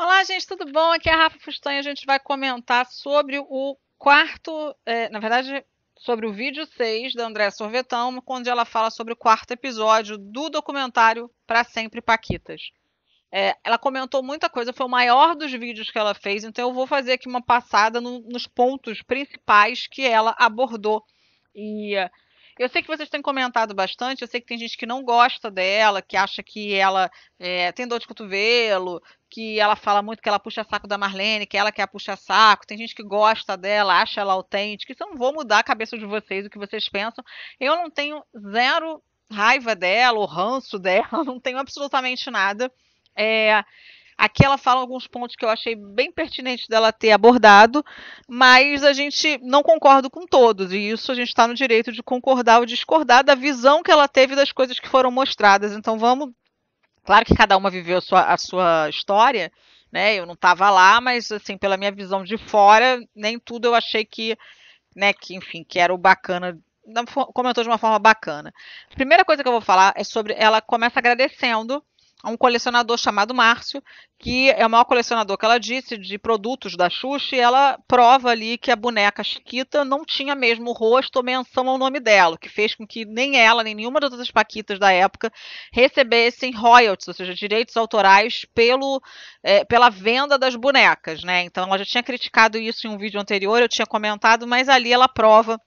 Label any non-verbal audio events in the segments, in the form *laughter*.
Olá, gente, tudo bom? Aqui é a Rafa Fustanha. A gente vai comentar sobre o quarto, é, na verdade, sobre o vídeo 6 da Andréa Sorvetão, onde ela fala sobre o quarto episódio do documentário Para Sempre Paquitas. É, ela comentou muita coisa, foi o maior dos vídeos que ela fez, então eu vou fazer aqui uma passada no, nos pontos principais que ela abordou. E eu sei que vocês têm comentado bastante, eu sei que tem gente que não gosta dela, que acha que ela é, tem dor de cotovelo, que ela fala muito que ela puxa saco da Marlene, que ela quer puxar saco. Tem gente que gosta dela, acha ela autêntica. Isso eu não vou mudar a cabeça de vocês, o que vocês pensam. Eu não tenho zero raiva dela, o ranço *laughs* dela, não tenho absolutamente nada. É, Aqui ela fala alguns pontos que eu achei bem pertinente dela ter abordado, mas a gente não concorda com todos, e isso a gente está no direito de concordar ou discordar da visão que ela teve das coisas que foram mostradas. Então vamos. Claro que cada uma viveu a sua, a sua história, né? Eu não estava lá, mas assim, pela minha visão de fora, nem tudo eu achei que, né, que enfim, que era o bacana comentou de uma forma bacana. A primeira coisa que eu vou falar é sobre ela começa agradecendo a um colecionador chamado Márcio, que é o maior colecionador que ela disse de produtos da Xuxa, e ela prova ali que a boneca Chiquita não tinha mesmo rosto ou menção ao nome dela, o que fez com que nem ela, nem nenhuma das outras paquitas da época recebessem royalties, ou seja, direitos autorais pelo, é, pela venda das bonecas, né? Então ela já tinha criticado isso em um vídeo anterior, eu tinha comentado, mas ali ela prova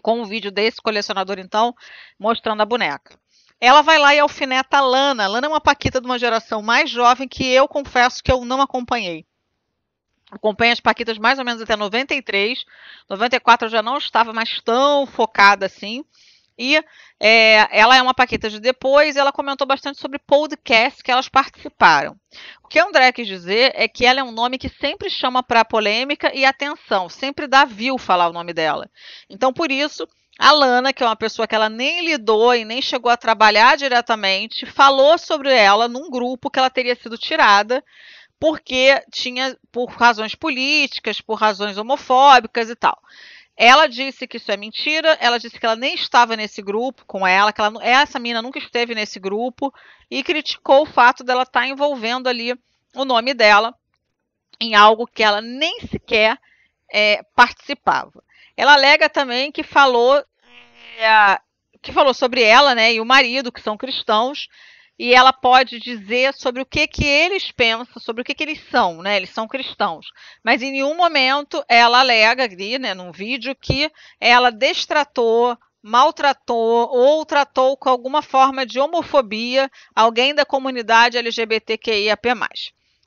com um vídeo desse colecionador então, mostrando a boneca. Ela vai lá e alfineta a Lana. Lana é uma paquita de uma geração mais jovem que eu confesso que eu não acompanhei. Acompanhei as paquitas mais ou menos até 93. 94 eu já não estava mais tão focada assim. E é, ela é uma paquita de depois, ela comentou bastante sobre podcasts que elas participaram. O que a André quis dizer é que ela é um nome que sempre chama para polêmica e atenção, sempre dá viu falar o nome dela. Então, por isso, a Lana, que é uma pessoa que ela nem lidou e nem chegou a trabalhar diretamente, falou sobre ela num grupo que ela teria sido tirada porque tinha por razões políticas, por razões homofóbicas e tal. Ela disse que isso é mentira, ela disse que ela nem estava nesse grupo com ela, que ela, essa mina nunca esteve nesse grupo e criticou o fato dela estar tá envolvendo ali o nome dela em algo que ela nem sequer é, participava. Ela alega também que falou é, que falou sobre ela, né, e o marido que são cristãos, e ela pode dizer sobre o que que eles pensam, sobre o que que eles são, né? Eles são cristãos. Mas em nenhum momento ela alega ali, né, num vídeo que ela destratou maltratou ou tratou com alguma forma de homofobia alguém da comunidade LGBTQIAP+.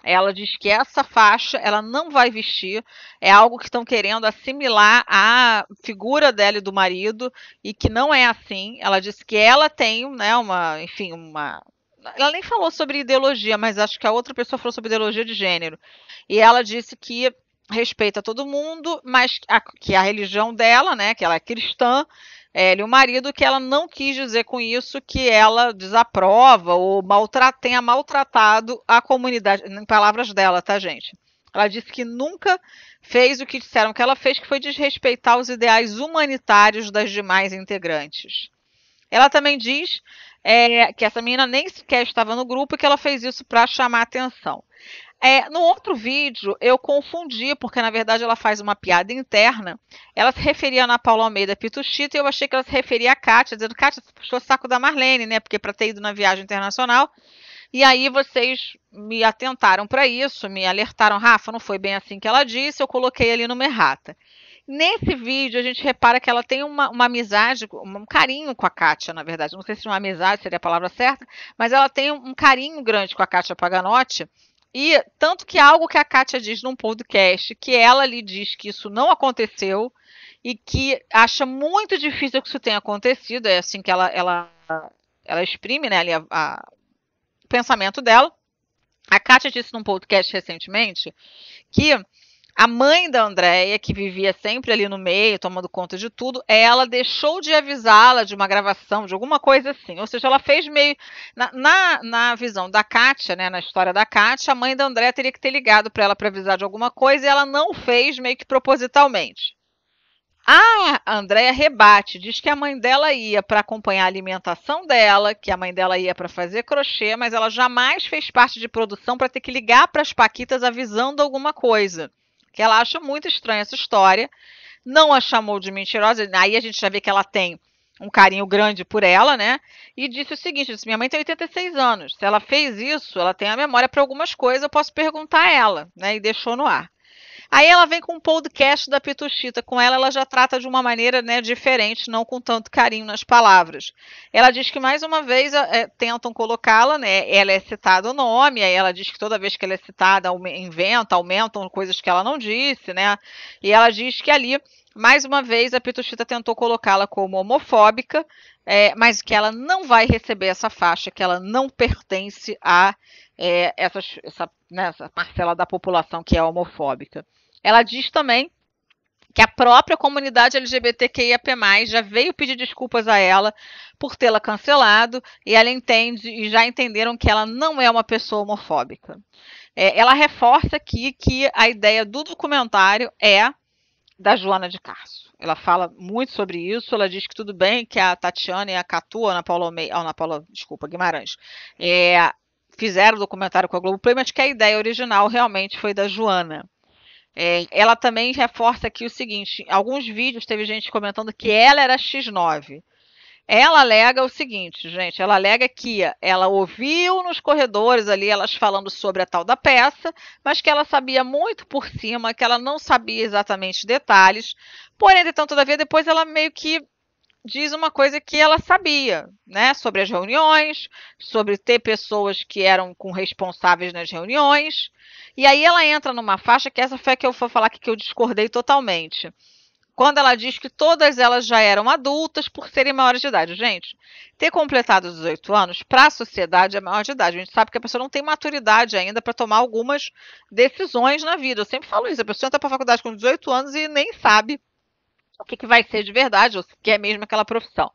Ela diz que essa faixa ela não vai vestir, é algo que estão querendo assimilar à figura dela e do marido e que não é assim. Ela disse que ela tem, né, uma, enfim, uma ela nem falou sobre ideologia, mas acho que a outra pessoa falou sobre ideologia de gênero. E ela disse que respeita todo mundo, mas a, que a religião dela, né, que ela é cristã, ela e o marido, que ela não quis dizer com isso que ela desaprova ou maltrata, tenha maltratado a comunidade, em palavras dela, tá, gente? Ela disse que nunca fez o que disseram que ela fez, que foi desrespeitar os ideais humanitários das demais integrantes. Ela também diz é, que essa menina nem sequer estava no grupo e que ela fez isso para chamar atenção. É, no outro vídeo, eu confundi, porque na verdade ela faz uma piada interna. Ela se referia a Ana Paula Almeida Pituxita e eu achei que ela se referia a Kátia, dizendo: Kátia, você puxou o saco da Marlene, né? Porque para ter ido na viagem internacional. E aí vocês me atentaram para isso, me alertaram, Rafa, não foi bem assim que ela disse, eu coloquei ali numa errata. Nesse vídeo, a gente repara que ela tem uma, uma amizade, um carinho com a Kátia, na verdade. Não sei se uma amizade seria a palavra certa, mas ela tem um carinho grande com a Kátia Paganotti e tanto que algo que a Kátia diz num podcast, que ela lhe diz que isso não aconteceu e que acha muito difícil que isso tenha acontecido, é assim que ela ela, ela exprime né, ali a, a, o pensamento dela. A Kátia disse num podcast recentemente que a mãe da Andréia, que vivia sempre ali no meio, tomando conta de tudo, ela deixou de avisá-la de uma gravação, de alguma coisa assim. Ou seja, ela fez meio. Na, na, na visão da Kátia, né, na história da Kátia, a mãe da Andréia teria que ter ligado para ela para avisar de alguma coisa e ela não fez meio que propositalmente. A Andréia rebate, diz que a mãe dela ia para acompanhar a alimentação dela, que a mãe dela ia para fazer crochê, mas ela jamais fez parte de produção para ter que ligar para as Paquitas avisando alguma coisa que ela acha muito estranha essa história, não a chamou de mentirosa, aí a gente já vê que ela tem um carinho grande por ela, né? E disse o seguinte: disse, minha mãe tem 86 anos. Se ela fez isso, ela tem a memória para algumas coisas, eu posso perguntar a ela, né? E deixou no ar. Aí ela vem com um podcast da Pituxita. Com ela, ela já trata de uma maneira né, diferente, não com tanto carinho nas palavras. Ela diz que, mais uma vez, é, tentam colocá-la, né? Ela é citada o nome, aí ela diz que toda vez que ela é citada, inventa, aumentam coisas que ela não disse, né? E ela diz que ali mais uma vez, a Pituxita tentou colocá-la como homofóbica, é, mas que ela não vai receber essa faixa, que ela não pertence à é, essas, essa, né, essa parcela da população que é homofóbica. Ela diz também que a própria comunidade LGBTQIAP+, já veio pedir desculpas a ela por tê-la cancelado, e ela entende e já entenderam que ela não é uma pessoa homofóbica. É, ela reforça aqui que a ideia do documentário é da Joana de Carso. Ela fala muito sobre isso, ela diz que tudo bem que a Tatiana e a Catu, Ana Paula, Ana Paula desculpa, Guimarães, é, fizeram o documentário com a Globoplay, mas que a ideia original realmente foi da Joana. É, ela também reforça aqui o seguinte: alguns vídeos teve gente comentando que ela era X9. Ela alega o seguinte, gente, ela alega que ela ouviu nos corredores ali elas falando sobre a tal da peça, mas que ela sabia muito por cima, que ela não sabia exatamente detalhes. Porém, então, todavia, depois ela meio que diz uma coisa que ela sabia, né? Sobre as reuniões, sobre ter pessoas que eram com responsáveis nas reuniões. E aí ela entra numa faixa que essa foi a que eu vou falar aqui, que eu discordei totalmente. Quando ela diz que todas elas já eram adultas por serem maiores de idade. Gente, ter completado 18 anos, para a sociedade, é maior de idade. A gente sabe que a pessoa não tem maturidade ainda para tomar algumas decisões na vida. Eu sempre falo isso. A pessoa entra para a faculdade com 18 anos e nem sabe o que, que vai ser de verdade, ou se quer mesmo aquela profissão.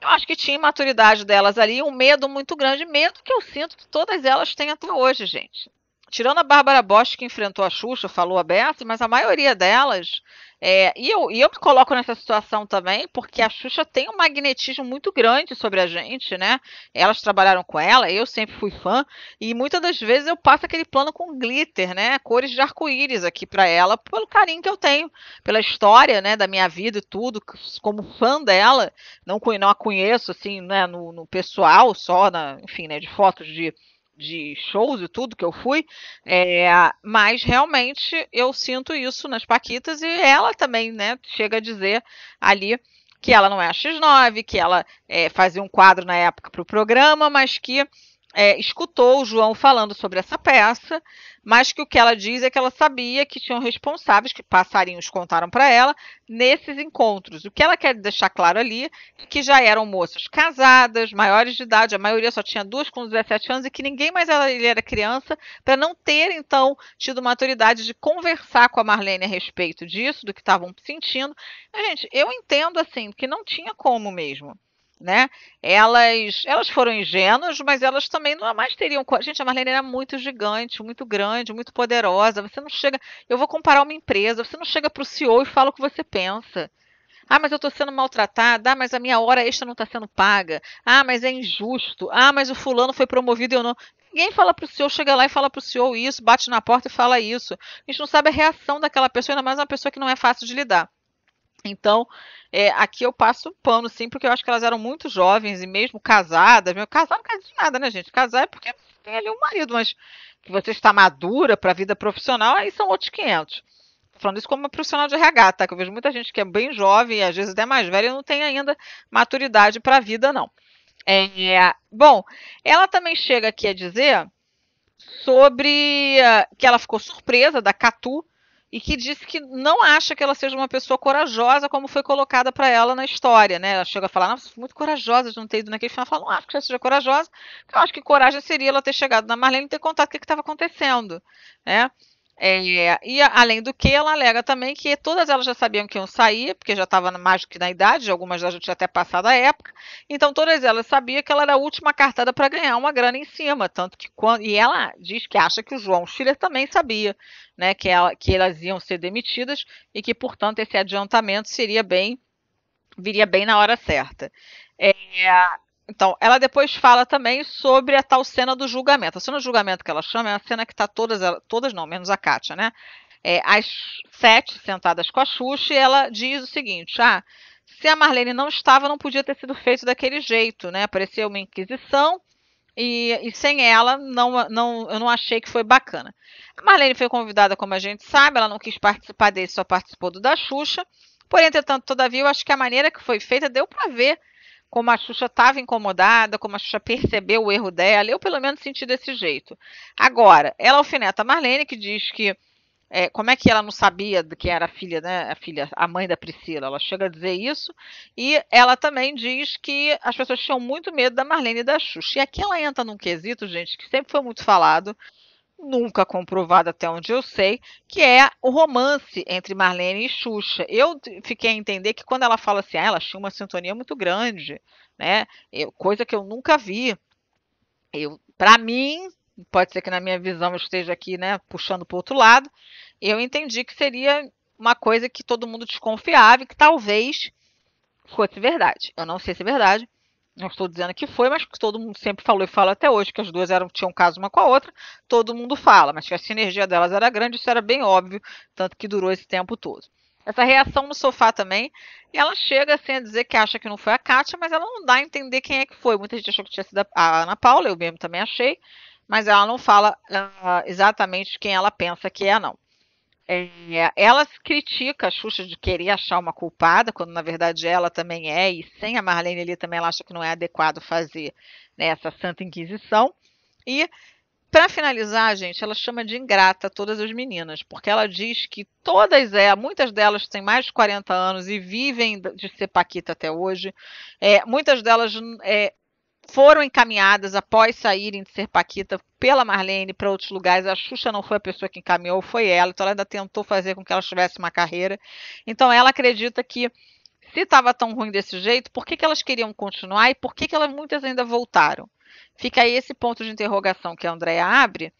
Eu acho que tinha maturidade delas ali, um medo muito grande, medo que eu sinto que todas elas têm até hoje, gente tirando a Bárbara Bosch que enfrentou a Xuxa, falou a Beth, mas a maioria delas. É, e, eu, e eu me coloco nessa situação também, porque a Xuxa tem um magnetismo muito grande sobre a gente, né? Elas trabalharam com ela, eu sempre fui fã, e muitas das vezes eu passo aquele plano com glitter, né? Cores de arco-íris aqui para ela, pelo carinho que eu tenho, pela história, né, da minha vida e tudo, como fã dela, não, não a conheço, assim, né, no, no pessoal, só, na, enfim, né, de fotos de de shows e tudo que eu fui, é, mas realmente eu sinto isso nas Paquitas e ela também, né, chega a dizer ali que ela não é a X9, que ela é, fazia um quadro na época para o programa, mas que é, escutou o João falando sobre essa peça, mas que o que ela diz é que ela sabia que tinham responsáveis, que passarinhos contaram para ela, nesses encontros. O que ela quer deixar claro ali é que já eram moças casadas, maiores de idade, a maioria só tinha duas com 17 anos, e que ninguém mais era, ele era criança, para não ter, então, tido maturidade de conversar com a Marlene a respeito disso, do que estavam sentindo. Mas, gente, eu entendo, assim, que não tinha como mesmo né? Elas, elas foram ingênuas, mas elas também não mais teriam. Gente, a Marlene era muito gigante, muito grande, muito poderosa. Você não chega. Eu vou comparar uma empresa. Você não chega para o CEO e fala o que você pensa. Ah, mas eu estou sendo maltratada. Ah, mas a minha hora extra não está sendo paga. Ah, mas é injusto. Ah, mas o fulano foi promovido e eu não. Ninguém fala para o CEO, chega lá e fala para o CEO isso, bate na porta e fala isso. A gente não sabe a reação daquela pessoa, ainda mais uma pessoa que não é fácil de lidar. Então, é, aqui eu passo pano, sim, porque eu acho que elas eram muito jovens e mesmo casadas. Meu, casar não casa de nada, né, gente? Casar é porque tem ali um marido, mas que você está madura para a vida profissional, aí são outros 500. falando isso como uma profissional de RH, tá? Que eu vejo muita gente que é bem jovem e às vezes até mais velha e não tem ainda maturidade para a vida, não. É, bom, ela também chega aqui a dizer sobre ah, que ela ficou surpresa da Catu e que disse que não acha que ela seja uma pessoa corajosa como foi colocada para ela na história, né? Ela chega a falar, nossa, muito corajosa de não ter ido naquele final. Ela fala, não acho que ela seja corajosa, porque eu acho que coragem seria ela ter chegado na Marlene e ter contado o que estava acontecendo, né? É, e além do que, ela alega também que todas elas já sabiam que iam sair, porque já estava mais do que na idade, algumas já tinham até passado a época. Então, todas elas sabiam que ela era a última cartada para ganhar uma grana em cima. Tanto que quando, e ela diz que acha que o João Schiller também sabia né, que, ela, que elas iam ser demitidas e que, portanto, esse adiantamento seria bem viria bem na hora certa. É, então, ela depois fala também sobre a tal cena do julgamento. A cena do julgamento que ela chama é a cena que está todas, todas não, menos a Kátia, né? É, sete, sentadas com a Xuxa, e ela diz o seguinte: ah, se a Marlene não estava, não podia ter sido feito daquele jeito, né? Parecia uma inquisição. E, e, sem ela, não, não, eu não achei que foi bacana. A Marlene foi convidada, como a gente sabe, ela não quis participar desse, só participou do da Xuxa. Porém, entretanto, todavia, eu acho que a maneira que foi feita deu para ver como a Xuxa estava incomodada, como a Xuxa percebeu o erro dela. Eu, pelo menos, senti desse jeito. Agora, ela alfineta a Marlene, que diz que. É, como é que ela não sabia que era a filha, né? A filha, a mãe da Priscila. Ela chega a dizer isso. E ela também diz que as pessoas tinham muito medo da Marlene e da Xuxa. E aqui ela entra num quesito, gente, que sempre foi muito falado, nunca comprovado até onde eu sei, que é o romance entre Marlene e Xuxa. Eu fiquei a entender que quando ela fala assim, ah, ela tinha uma sintonia muito grande, né? Eu, coisa que eu nunca vi. Eu, para mim, pode ser que na minha visão eu esteja aqui, né, puxando para outro lado, eu entendi que seria uma coisa que todo mundo desconfiava e que talvez fosse verdade. Eu não sei se é verdade, não estou dizendo que foi, mas que todo mundo sempre falou e fala até hoje que as duas eram, tinham caso uma com a outra, todo mundo fala, mas que a sinergia delas era grande, isso era bem óbvio, tanto que durou esse tempo todo. Essa reação no sofá também, e ela chega assim a dizer que acha que não foi a Kátia, mas ela não dá a entender quem é que foi. Muita gente achou que tinha sido a Ana Paula, eu mesmo também achei, mas ela não fala uh, exatamente quem ela pensa que é, não. É, ela critica a Xuxa de querer achar uma culpada, quando na verdade ela também é, e sem a Marlene ali também ela acha que não é adequado fazer né, essa santa inquisição. E para finalizar, gente, ela chama de ingrata todas as meninas, porque ela diz que todas é, muitas delas têm mais de 40 anos e vivem de ser paquita até hoje. É, muitas delas é, foram encaminhadas após saírem de ser Paquita pela Marlene para outros lugares. A Xuxa não foi a pessoa que encaminhou, foi ela. Então ela ainda tentou fazer com que ela tivesse uma carreira. Então ela acredita que se estava tão ruim desse jeito, por que, que elas queriam continuar e por que, que elas, muitas ainda voltaram? Fica aí esse ponto de interrogação que a Andrea abre.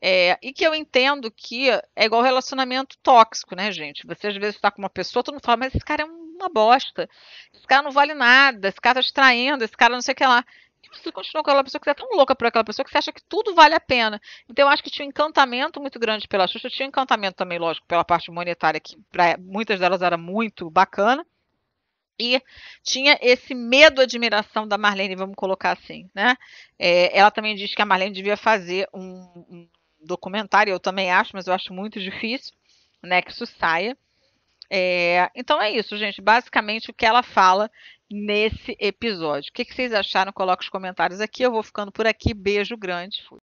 É, e que eu entendo que é igual relacionamento tóxico, né, gente? Você às vezes está com uma pessoa, tu não fala, mas esse cara é um uma bosta. Esse cara não vale nada, esse cara tá distraindo, esse cara não sei o que lá. E você continua com aquela pessoa que você é tão louca por aquela pessoa que você acha que tudo vale a pena. Então eu acho que tinha um encantamento muito grande pela Xuxa, tinha um encantamento também, lógico, pela parte monetária, que para muitas delas era muito bacana. E tinha esse medo, admiração da Marlene, vamos colocar assim, né? É, ela também diz que a Marlene devia fazer um, um documentário, eu também acho, mas eu acho muito difícil, né, que isso saia. É, então é isso, gente. Basicamente o que ela fala nesse episódio. O que, que vocês acharam? Coloca os comentários aqui. Eu vou ficando por aqui. Beijo grande. Fui.